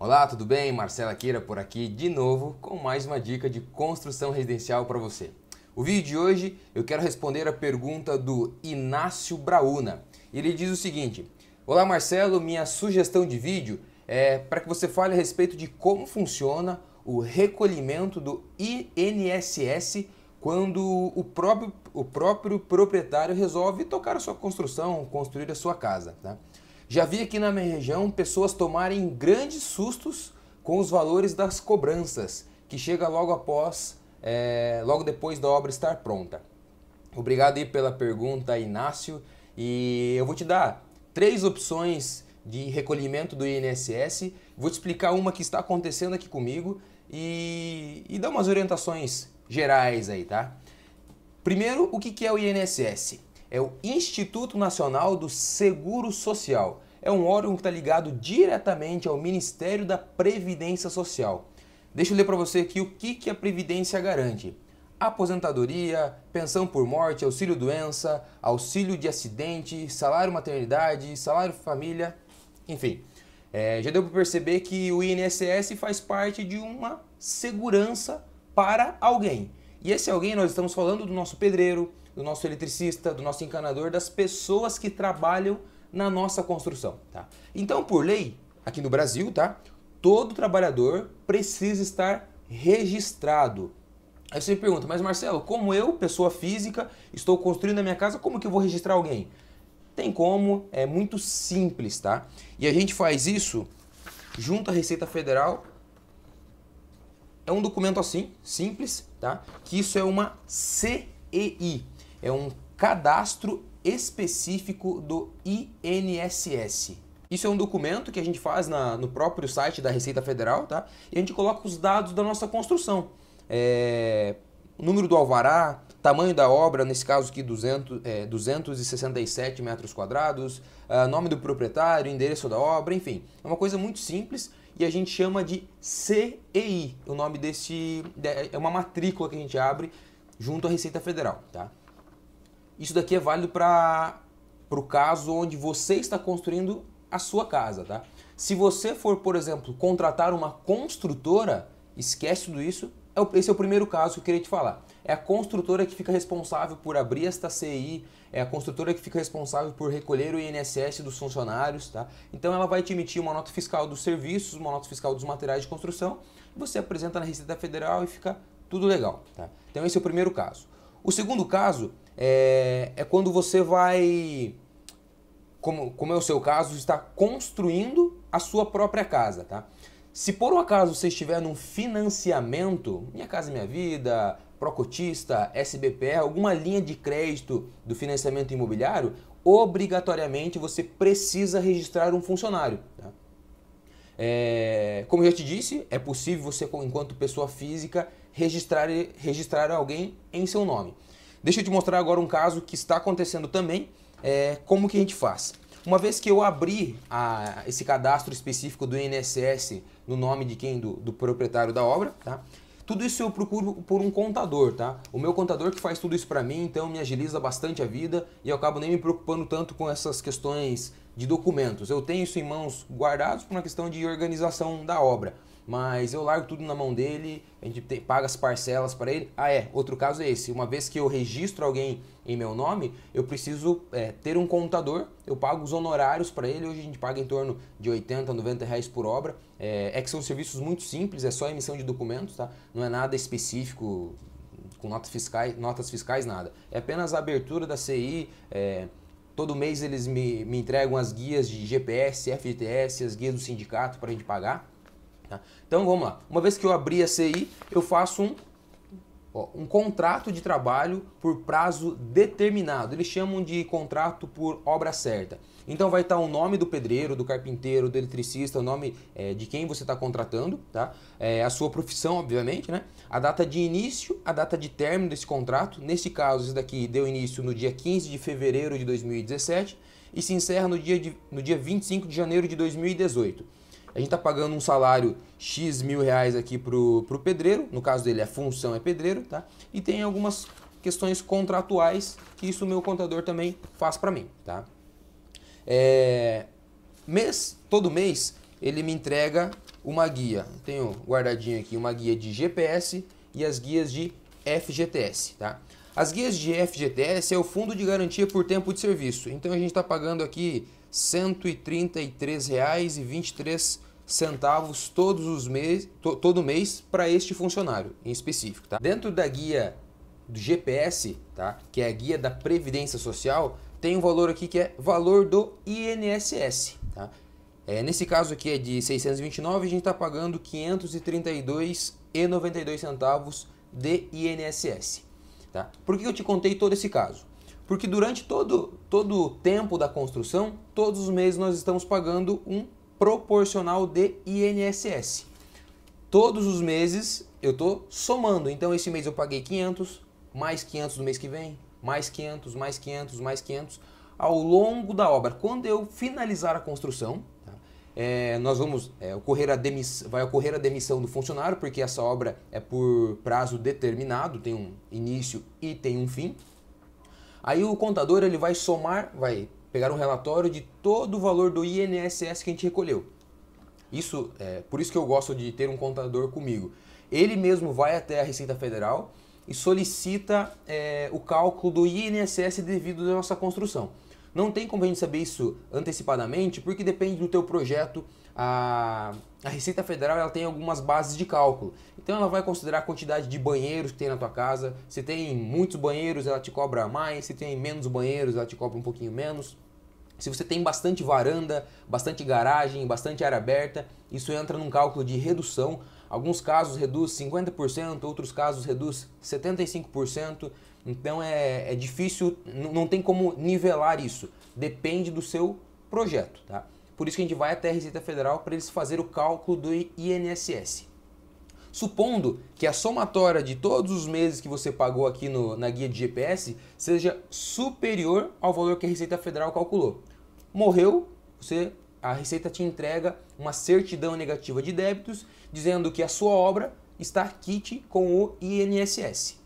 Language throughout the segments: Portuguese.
Olá, tudo bem? Marcela Queira por aqui de novo com mais uma dica de construção residencial para você. O vídeo de hoje eu quero responder a pergunta do Inácio Brauna. Ele diz o seguinte: Olá, Marcelo, minha sugestão de vídeo é para que você fale a respeito de como funciona o recolhimento do INSS quando o próprio, o próprio proprietário resolve tocar a sua construção, construir a sua casa. Tá? Já vi aqui na minha região pessoas tomarem grandes sustos com os valores das cobranças, que chega logo após, é, logo depois da obra estar pronta. Obrigado aí pela pergunta, Inácio. E eu vou te dar três opções de recolhimento do INSS. Vou te explicar uma que está acontecendo aqui comigo e, e dar umas orientações gerais aí, tá? Primeiro, o que é o INSS? É o Instituto Nacional do Seguro Social é um órgão que está ligado diretamente ao Ministério da Previdência Social. Deixa eu ler para você aqui o que, que a Previdência garante. Aposentadoria, pensão por morte, auxílio doença, auxílio de acidente, salário maternidade, salário família, enfim. É, já deu para perceber que o INSS faz parte de uma segurança para alguém. E esse alguém nós estamos falando do nosso pedreiro, do nosso eletricista, do nosso encanador, das pessoas que trabalham na nossa construção. Tá? Então, por lei, aqui no Brasil, tá? todo trabalhador precisa estar registrado. Aí você me pergunta, mas Marcelo, como eu, pessoa física, estou construindo a minha casa, como que eu vou registrar alguém? Tem como, é muito simples, tá? E a gente faz isso junto à Receita Federal. É um documento assim, simples, tá? Que isso é uma CEI, é um cadastro específico do INSS. Isso é um documento que a gente faz na, no próprio site da Receita Federal, tá? E a gente coloca os dados da nossa construção. É, número do alvará, tamanho da obra, nesse caso aqui 200, é, 267 metros quadrados, é, nome do proprietário, endereço da obra, enfim. É uma coisa muito simples e a gente chama de CEI. O nome desse é uma matrícula que a gente abre junto à Receita Federal, tá? Isso daqui é válido para o caso onde você está construindo a sua casa, tá? Se você for, por exemplo, contratar uma construtora, esquece tudo isso. É esse é o primeiro caso que eu queria te falar. É a construtora que fica responsável por abrir esta CI, é a construtora que fica responsável por recolher o INSS dos funcionários, tá? Então ela vai te emitir uma nota fiscal dos serviços, uma nota fiscal dos materiais de construção, você apresenta na Receita Federal e fica tudo legal, tá? Então esse é o primeiro caso. O segundo caso é, é quando você vai, como, como é o seu caso, está construindo a sua própria casa, tá? Se por um acaso você estiver num financiamento, Minha Casa Minha Vida, Procotista, SBPE, alguma linha de crédito do financiamento imobiliário, obrigatoriamente você precisa registrar um funcionário. Tá? É, como eu já te disse, é possível você, enquanto pessoa física, registrar, registrar alguém em seu nome. Deixa eu te mostrar agora um caso que está acontecendo também, é, como que a gente faz. Uma vez que eu abri a, esse cadastro específico do INSS no nome de quem? Do, do proprietário da obra, tá? Tudo isso eu procuro por um contador, tá? O meu contador que faz tudo isso para mim, então me agiliza bastante a vida e eu acabo nem me preocupando tanto com essas questões de documentos. Eu tenho isso em mãos guardados por uma questão de organização da obra mas eu largo tudo na mão dele, a gente tem, paga as parcelas para ele. Ah, é, outro caso é esse. Uma vez que eu registro alguém em meu nome, eu preciso é, ter um contador, eu pago os honorários para ele. Hoje a gente paga em torno de 80, 90 reais por obra. É, é que são serviços muito simples, é só emissão de documentos, tá? Não é nada específico com notas fiscais, notas fiscais nada. É apenas a abertura da CI, é, todo mês eles me, me entregam as guias de GPS, FTS, as guias do sindicato para a gente pagar. Tá? Então vamos lá. Uma vez que eu abri a CI, eu faço um, ó, um contrato de trabalho por prazo determinado. Eles chamam de contrato por obra certa. Então vai estar o nome do pedreiro, do carpinteiro, do eletricista, o nome é, de quem você está contratando, tá? É, a sua profissão, obviamente, né? A data de início, a data de término desse contrato. Nesse caso, esse daqui deu início no dia 15 de fevereiro de 2017 e se encerra no dia, de, no dia 25 de janeiro de 2018 a gente está pagando um salário X mil reais aqui para o pedreiro, no caso dele a é função é pedreiro, tá? E tem algumas questões contratuais que isso o meu contador também faz para mim, tá? É, mês, todo mês ele me entrega uma guia, tenho guardadinho aqui uma guia de GPS e as guias de FGTS, tá? As guias de FGTS é o Fundo de Garantia por Tempo de Serviço, então a gente está pagando aqui R$ 133,23 centavos todos os mês, to, todo mês para este funcionário em específico. Tá? Dentro da guia do GPS, tá? que é a guia da Previdência Social, tem um valor aqui que é valor do INSS. Tá? É, nesse caso aqui é de 629, a gente está pagando 532,92 centavos de INSS. Tá? Por que eu te contei todo esse caso? Porque durante todo, todo o tempo da construção, todos os meses nós estamos pagando um proporcional de INSS. Todos os meses eu estou somando. Então esse mês eu paguei 500, mais 500 no mês que vem, mais 500, mais 500, mais 500 ao longo da obra. Quando eu finalizar a construção, tá? é, nós vamos é, ocorrer a demissão, vai ocorrer a demissão do funcionário porque essa obra é por prazo determinado, tem um início e tem um fim. Aí o contador ele vai somar, vai pegar um relatório de todo o valor do INSS que a gente recolheu. Isso, é, por isso que eu gosto de ter um contador comigo. Ele mesmo vai até a Receita Federal e solicita é, o cálculo do INSS devido à nossa construção. Não tem como a gente saber isso antecipadamente, porque depende do teu projeto. A, a Receita Federal ela tem algumas bases de cálculo. Então ela vai considerar a quantidade de banheiros que tem na tua casa. Se tem muitos banheiros, ela te cobra mais. Se tem menos banheiros, ela te cobra um pouquinho menos. Se você tem bastante varanda, bastante garagem, bastante área aberta, isso entra num cálculo de redução Alguns casos reduz 50%, outros casos reduz 75%. Então é, é difícil, não tem como nivelar isso. Depende do seu projeto, tá? Por isso que a gente vai até a Receita Federal para eles fazerem o cálculo do INSS. Supondo que a somatória de todos os meses que você pagou aqui no, na guia de GPS seja superior ao valor que a Receita Federal calculou. Morreu, você a Receita te entrega uma certidão negativa de débitos, dizendo que a sua obra está quite com o INSS.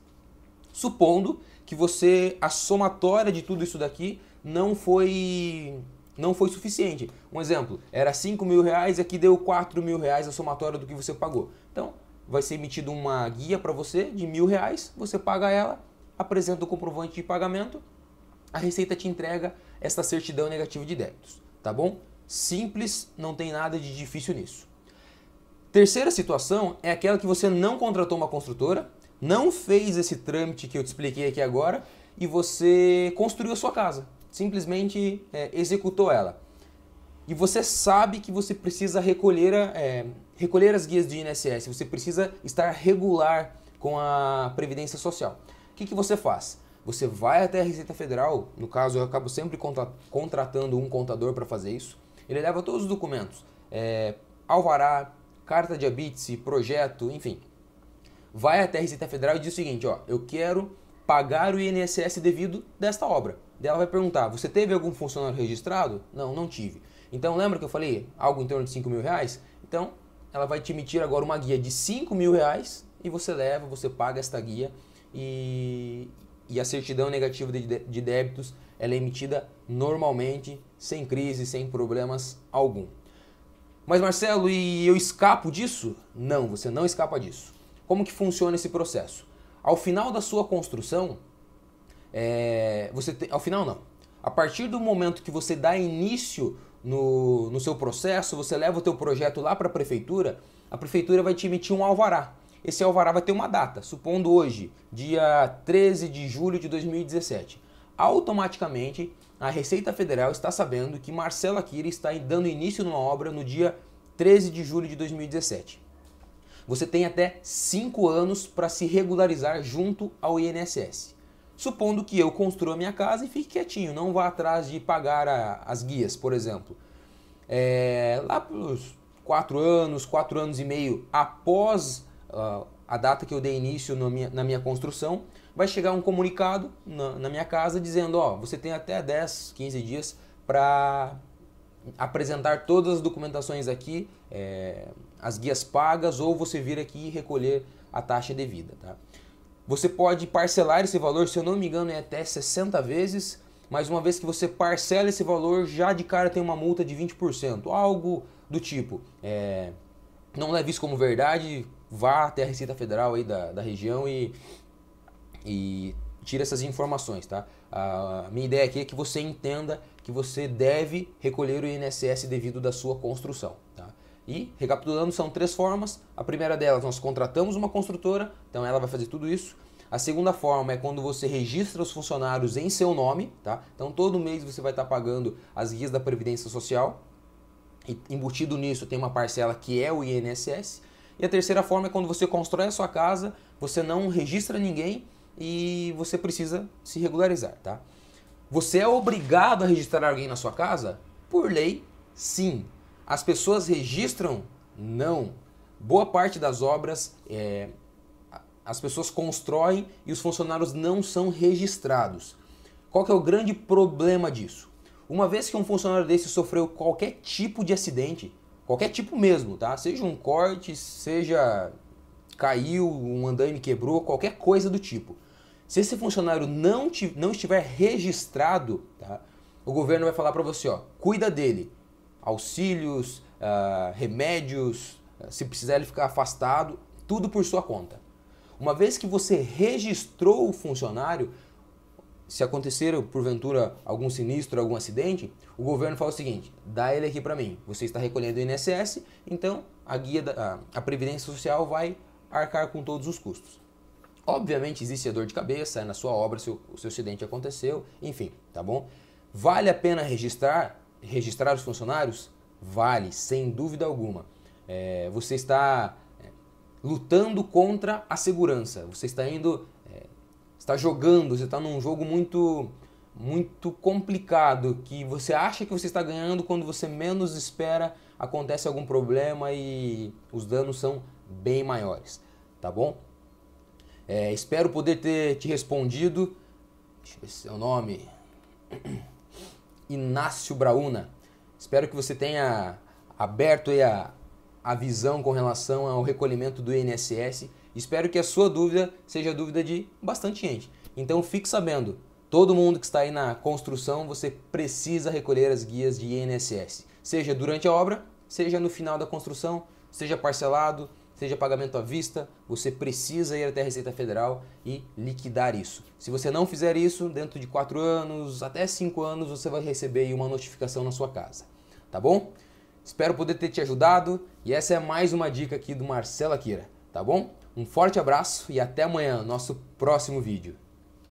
Supondo que você a somatória de tudo isso daqui não foi não foi suficiente. Um exemplo, era 5 mil reais, aqui deu 4 mil reais a somatória do que você pagou. Então, vai ser emitida uma guia para você de mil reais, você paga ela, apresenta o comprovante de pagamento, a Receita te entrega esta certidão negativa de débitos, tá bom? Simples, não tem nada de difícil nisso. Terceira situação é aquela que você não contratou uma construtora, não fez esse trâmite que eu te expliquei aqui agora e você construiu a sua casa, simplesmente é, executou ela. E você sabe que você precisa recolher, a, é, recolher as guias de INSS, você precisa estar regular com a Previdência Social. O que, que você faz? Você vai até a Receita Federal, no caso eu acabo sempre contratando um contador para fazer isso. Ele leva todos os documentos, é, alvará, carta de habite, projeto, enfim. Vai até a Receita Federal e diz o seguinte, ó, eu quero pagar o INSS devido desta obra. Ela vai perguntar, você teve algum funcionário registrado? Não, não tive. Então lembra que eu falei algo em torno de 5 mil reais? Então ela vai te emitir agora uma guia de 5 mil reais e você leva, você paga esta guia e, e a certidão negativa de, de débitos ela é emitida normalmente, sem crise, sem problemas algum. Mas Marcelo, e eu escapo disso? Não, você não escapa disso. Como que funciona esse processo? Ao final da sua construção, é, você te, ao final não. A partir do momento que você dá início no, no seu processo, você leva o teu projeto lá para a prefeitura, a prefeitura vai te emitir um alvará. Esse alvará vai ter uma data, supondo hoje, dia 13 de julho de 2017 automaticamente a Receita Federal está sabendo que Marcelo Akira está dando início numa obra no dia 13 de julho de 2017. Você tem até 5 anos para se regularizar junto ao INSS. Supondo que eu construa minha casa e fique quietinho, não vá atrás de pagar a, as guias, por exemplo. É, lá pelos 4 anos, 4 anos e meio após uh, a data que eu dei início minha, na minha construção, vai chegar um comunicado na, na minha casa dizendo: ó, você tem até 10, 15 dias para apresentar todas as documentações aqui, é, as guias pagas, ou você vir aqui e recolher a taxa devida. Tá? Você pode parcelar esse valor, se eu não me engano, é até 60 vezes, mas uma vez que você parcela esse valor, já de cara tem uma multa de 20%, algo do tipo. É, não leve isso como verdade, vá até a Receita Federal aí da, da região e e tira essas informações, tá? A minha ideia aqui é que você entenda que você deve recolher o INSS devido da sua construção, tá? E, recapitulando, são três formas. A primeira delas, nós contratamos uma construtora, então ela vai fazer tudo isso. A segunda forma é quando você registra os funcionários em seu nome, tá? Então todo mês você vai estar pagando as guias da Previdência Social. E embutido nisso tem uma parcela que é o INSS. E a terceira forma é quando você constrói a sua casa, você não registra ninguém e você precisa se regularizar, tá? Você é obrigado a registrar alguém na sua casa? Por lei, sim. As pessoas registram? Não. Boa parte das obras é, as pessoas constroem e os funcionários não são registrados. Qual é o grande problema disso? Uma vez que um funcionário desse sofreu qualquer tipo de acidente, qualquer tipo mesmo, tá? Seja um corte, seja caiu, um andaime quebrou, qualquer coisa do tipo. Se esse funcionário não, te, não estiver registrado, tá? o governo vai falar para você, ó, cuida dele. Auxílios, uh, remédios, ah, se precisar ele ficar afastado, tudo por sua conta. Uma vez que você registrou o funcionário, se acontecer porventura algum sinistro, algum acidente, o governo fala o seguinte: dá ele aqui para mim. Você está recolhendo o INSS, então a guia da, a previdência social vai arcar com todos os custos. Obviamente existe a dor de cabeça, é na sua obra se o, seu acidente aconteceu, enfim, tá bom? Vale a pena registrar, registrar os funcionários? Vale, sem dúvida alguma. É, você está é, lutando contra a segurança, você está indo, é, está jogando, você está num jogo muito, muito complicado que você acha que você está ganhando quando você menos espera acontece algum problema e os danos são bem maiores, tá bom? É, espero poder ter te respondido. Deixa eu ver seu nome. Inácio Brauna. Espero que você tenha aberto a, a visão com relação ao recolhimento do INSS. Espero que a sua dúvida seja dúvida de bastante gente. Então fique sabendo, todo mundo que está aí na construção, você precisa recolher as guias de INSS. Seja durante a obra, seja no final da construção, seja parcelado, seja pagamento à vista, você precisa ir até a Receita Federal e liquidar isso. Se você não fizer isso, dentro de 4 anos, até 5 anos, você vai receber uma notificação na sua casa, tá bom? Espero poder ter te ajudado e essa é mais uma dica aqui do Marcelo Akira, tá bom? Um forte abraço e até amanhã, nosso próximo vídeo.